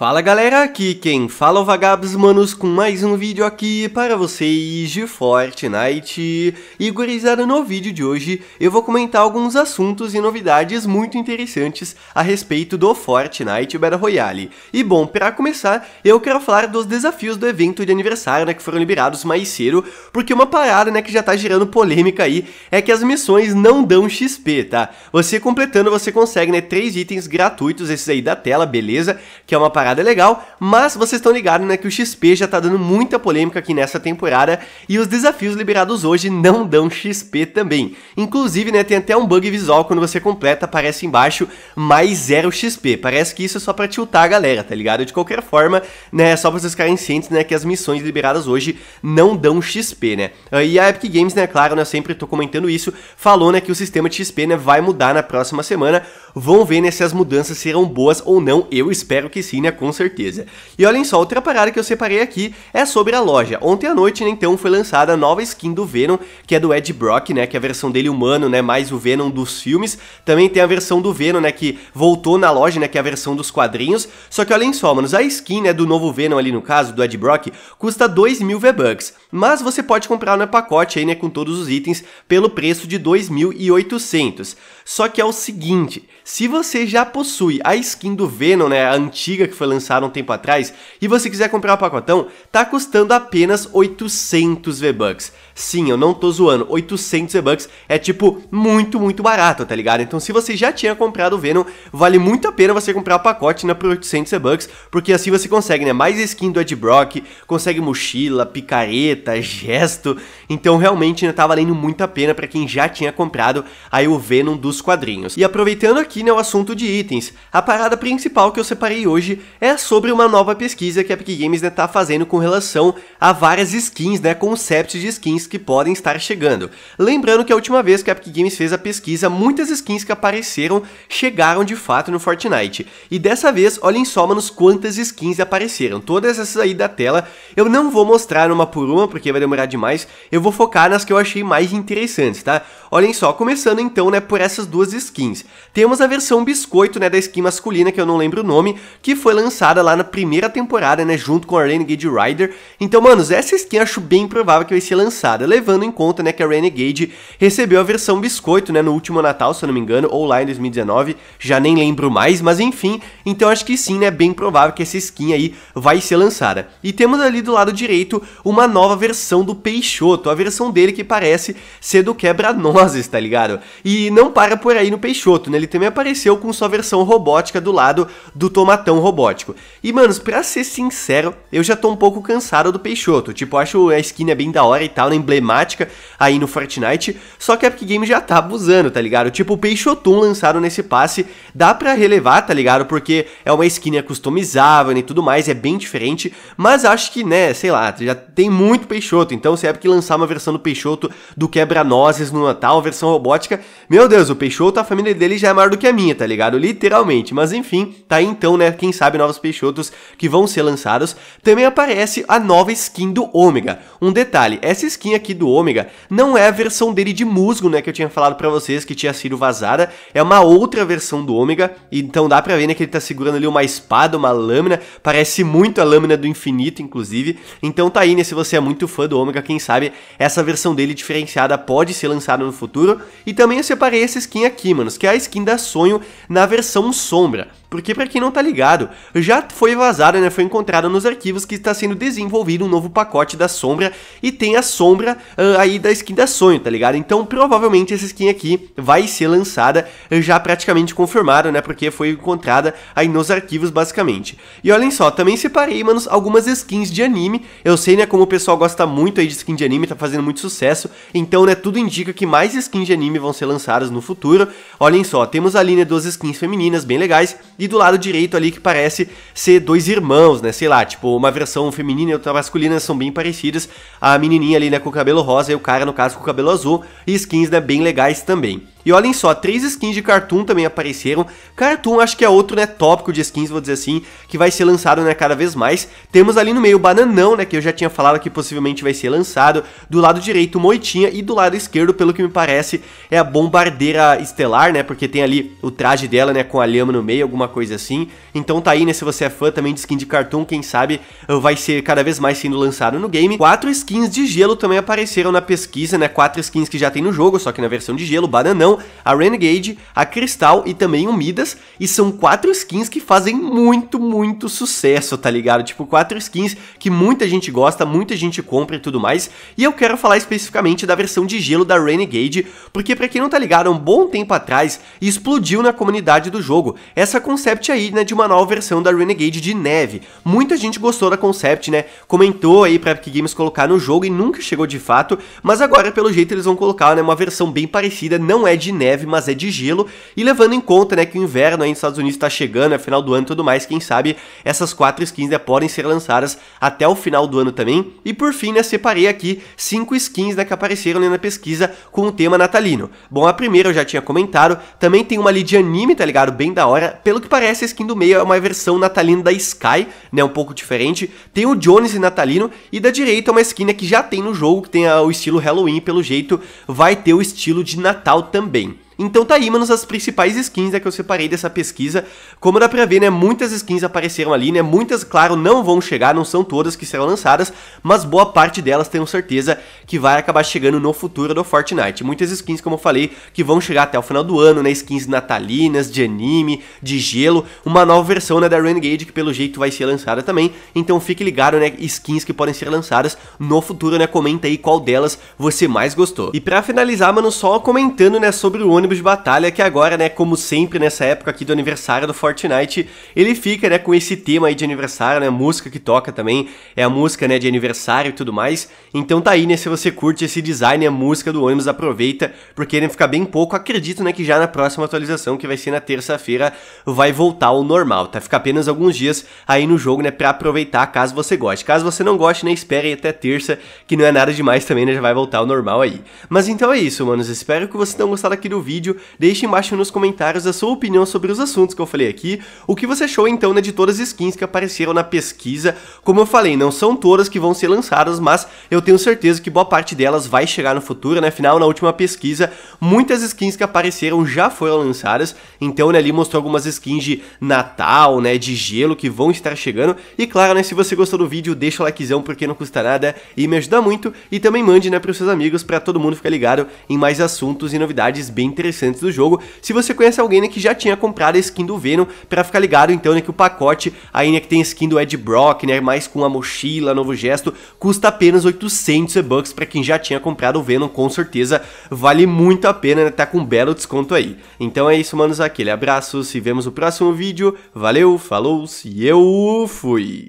Fala galera, aqui quem fala é o Vagabos Manos com mais um vídeo aqui para vocês de Fortnite. E gurizada, no vídeo de hoje eu vou comentar alguns assuntos e novidades muito interessantes a respeito do Fortnite Battle Royale. E bom, para começar, eu quero falar dos desafios do evento de aniversário, né, que foram liberados mais cedo, porque uma parada, né, que já tá gerando polêmica aí, é que as missões não dão XP, tá? Você completando, você consegue, né, três itens gratuitos, esses aí da tela, beleza? Que é uma parada parada é legal, mas vocês estão ligados, né, que o XP já tá dando muita polêmica aqui nessa temporada e os desafios liberados hoje não dão XP também. Inclusive, né, tem até um bug visual quando você completa, aparece embaixo mais zero XP. Parece que isso é só pra tiltar a galera, tá ligado? De qualquer forma, né, é só pra vocês ficarem cientes, né, que as missões liberadas hoje não dão XP, né? Ah, e a Epic Games, né, claro, né, sempre tô comentando isso, falou, né, que o sistema de XP, né, vai mudar na próxima semana. Vão ver, né, se as mudanças serão boas ou não. Eu espero que sim, né, com certeza. E olhem só, outra parada que eu separei aqui é sobre a loja. Ontem à noite, né, então, foi lançada a nova skin do Venom, que é do Ed Brock, né, que é a versão dele humano, né, mais o Venom dos filmes. Também tem a versão do Venom, né, que voltou na loja, né, que é a versão dos quadrinhos. Só que olhem só, manos, a skin, né, do novo Venom ali no caso, do Ed Brock, custa 2 mil V-Bucks. Mas você pode comprar no pacote aí, né, com todos os itens, pelo preço de 2.800. Só que é o seguinte, se você já possui a skin do Venom, né, a antiga que foi lançado um tempo atrás, e você quiser comprar o pacotão, tá custando apenas 800 V-Bucks. Sim, eu não tô zoando, 800 V-Bucks é tipo muito, muito barato, tá ligado? Então se você já tinha comprado o Venom, vale muito a pena você comprar o pacote né, por 800 V-Bucks, porque assim você consegue né, mais skin do Ed Brock, consegue mochila, picareta, gesto, então realmente né, tá valendo muito a pena para quem já tinha comprado aí o Venom dos quadrinhos. E aproveitando aqui né, o assunto de itens, a parada principal que eu separei hoje é sobre uma nova pesquisa que a Epic Games está né, tá fazendo com relação a várias skins, né, conceitos de skins que podem estar chegando. Lembrando que a última vez que a Epic Games fez a pesquisa, muitas skins que apareceram chegaram de fato no Fortnite. E dessa vez, olhem só, manos, quantas skins apareceram. Todas essas aí da tela, eu não vou mostrar uma por uma, porque vai demorar demais, eu vou focar nas que eu achei mais interessantes, tá? Olhem só, começando então, né, por essas duas skins. Temos a versão biscoito, né, da skin masculina, que eu não lembro o nome, que foi lançada lançada lá na primeira temporada, né, junto com a Renegade Rider. Então, manos, essa skin acho bem provável que vai ser lançada, levando em conta, né, que a Renegade recebeu a versão biscoito, né, no último Natal, se eu não me engano, ou lá em 2019, já nem lembro mais, mas enfim, então acho que sim, né, é bem provável que essa skin aí vai ser lançada. E temos ali do lado direito uma nova versão do Peixoto, a versão dele que parece ser do quebra-nozes, tá ligado? E não para por aí no Peixoto, né, ele também apareceu com sua versão robótica do lado do Tomatão Robótico. E, manos, pra ser sincero, eu já tô um pouco cansado do Peixoto. Tipo, acho a skin é bem da hora e tal, né, emblemática aí no Fortnite. Só que a Epic Games já tá abusando, tá ligado? Tipo, o Peixotum lançado nesse passe dá pra relevar, tá ligado? Porque é uma skin customizável né, e tudo mais, é bem diferente. Mas acho que, né, sei lá, já tem muito Peixoto. Então, se a Epic lançar uma versão do Peixoto do Quebra-Nozes no Natal, versão robótica, meu Deus, o Peixoto, a família dele já é maior do que a minha, tá ligado? Literalmente. Mas enfim, tá aí então, né? Quem sabe nós novos Peixotos que vão ser lançados, também aparece a nova skin do Ômega. Um detalhe, essa skin aqui do Ômega não é a versão dele de musgo, né, que eu tinha falado para vocês que tinha sido vazada, é uma outra versão do Ômega, então dá pra ver, né, que ele tá segurando ali uma espada, uma lâmina, parece muito a lâmina do infinito, inclusive, então tá aí, né, se você é muito fã do Ômega, quem sabe essa versão dele diferenciada pode ser lançada no futuro, e também eu separei essa skin aqui, manos, que é a skin da Sonho na versão sombra. Porque para quem não tá ligado, já foi vazada né, foi encontrada nos arquivos que está sendo desenvolvido um novo pacote da Sombra e tem a Sombra uh, aí da skin da Sonho, tá ligado? Então provavelmente essa skin aqui vai ser lançada ah, já praticamente confirmada né, porque foi encontrada aí nos arquivos basicamente. E olhem só, também separei, manos, algumas skins de anime, eu sei, né, como o pessoal gosta muito aí de skin de anime, tá fazendo muito sucesso, então, né, tudo indica que mais skins de anime vão ser lançadas no futuro. Olhem só, temos a linha né, duas skins femininas bem legais, e do lado direito ali que parece ser dois irmãos, né? Sei lá, tipo, uma versão feminina e outra masculina são bem parecidas. A menininha ali, né, com o cabelo rosa e o cara, no caso, com o cabelo azul. E skins, né, bem legais também. E olhem só, três skins de Cartoon também apareceram. Cartoon acho que é outro, né, tópico de skins, vou dizer assim, que vai ser lançado, né, cada vez mais. Temos ali no meio o Bananão, né, que eu já tinha falado que possivelmente vai ser lançado. Do lado direito o Moitinha e do lado esquerdo, pelo que me parece, é a Bombardeira Estelar, né, porque tem ali o traje dela, né, com a lhama no meio, alguma coisa assim. Então tá aí, né, se você é fã também de skin de Cartoon, quem sabe vai ser cada vez mais sendo lançado no game. Quatro skins de gelo também apareceram na pesquisa, né, quatro skins que já tem no jogo, só que na versão de gelo, Bananão, são então, a Renegade, a Crystal e também o Midas. E são quatro skins que fazem muito, muito sucesso, tá ligado? Tipo, quatro skins que muita gente gosta, muita gente compra e tudo mais. E eu quero falar especificamente da versão de gelo da Renegade, porque pra quem não tá ligado, há um bom tempo atrás explodiu na comunidade do jogo essa concept aí, né, de uma nova versão da Renegade de neve. Muita gente gostou da concept, né? Comentou aí pra Epic Games colocar no jogo e nunca chegou de fato, mas agora pelo jeito eles vão colocar, né, uma versão bem parecida, não é de neve, mas é de gelo. E levando em conta né, que o inverno aí nos Estados Unidos está chegando, é final do ano e tudo mais, quem sabe essas quatro skins né, podem ser lançadas até o final do ano também. E por fim, né, separei aqui cinco skins né, que apareceram né, na pesquisa com o tema natalino. Bom, a primeira eu já tinha comentado, também tem uma ali de anime, tá ligado? Bem da hora. Pelo que parece, a skin do meio é uma versão natalina da Sky, né, um pouco diferente. Tem o Jones natalino e da direita uma skin né, que já tem no jogo, que tem o estilo Halloween, pelo jeito vai ter o estilo de Natal também também. Então tá aí, manos, as principais skins né, que eu separei dessa pesquisa. Como dá pra ver, né, muitas skins apareceram ali, né, muitas, claro, não vão chegar, não são todas que serão lançadas, mas boa parte delas tenho certeza que vai acabar chegando no futuro do Fortnite. Muitas skins, como eu falei, que vão chegar até o final do ano, né, skins natalinas, de anime, de gelo, uma nova versão, né, da Renegade, que pelo jeito vai ser lançada também, então fique ligado, né, skins que podem ser lançadas no futuro, né, comenta aí qual delas você mais gostou. E pra finalizar, mano, só comentando, né, sobre o ônibus ônibus batalha que agora, né, como sempre nessa época aqui do aniversário do Fortnite, ele fica, né, com esse tema aí de aniversário, né, música que toca também é a música, né, de aniversário e tudo mais. Então tá aí, né, se você curte esse design, a música do ônibus aproveita, porque ele fica bem pouco, acredito, né, que já na próxima atualização, que vai ser na terça-feira, vai voltar ao normal, tá? Fica apenas alguns dias aí no jogo, né, pra aproveitar caso você goste. Caso você não goste, né, espere até terça, que não é nada demais também, né, já vai voltar ao normal aí. Mas então é isso, manos, espero que vocês tenham gostado aqui do vídeo vídeo, deixe embaixo nos comentários a sua opinião sobre os assuntos que eu falei aqui, o que você achou então né, de todas as skins que apareceram na pesquisa. Como eu falei, não são todas que vão ser lançadas, mas eu tenho certeza que boa parte delas vai chegar no futuro, né? Afinal, na última pesquisa, muitas skins que apareceram já foram lançadas, então né, ali mostrou algumas skins de Natal, né, de gelo que vão estar chegando. E claro, né, se você gostou do vídeo, deixa o likezão porque não custa nada e me ajuda muito. E também mande né, para os seus amigos para todo mundo ficar ligado em mais assuntos e novidades bem interessantes interessantes do jogo. Se você conhece alguém né, que já tinha comprado a skin do Venom, para ficar ligado então né, que o pacote aí né, que tem skin do Ed Brock, né, mais com a mochila, novo gesto, custa apenas 800 e-bucks para quem já tinha comprado o Venom, com certeza vale muito a pena, né, tá com um belo desconto aí. Então é isso, manos, aquele abraço, se vemos no próximo vídeo, valeu, falou, se eu fui!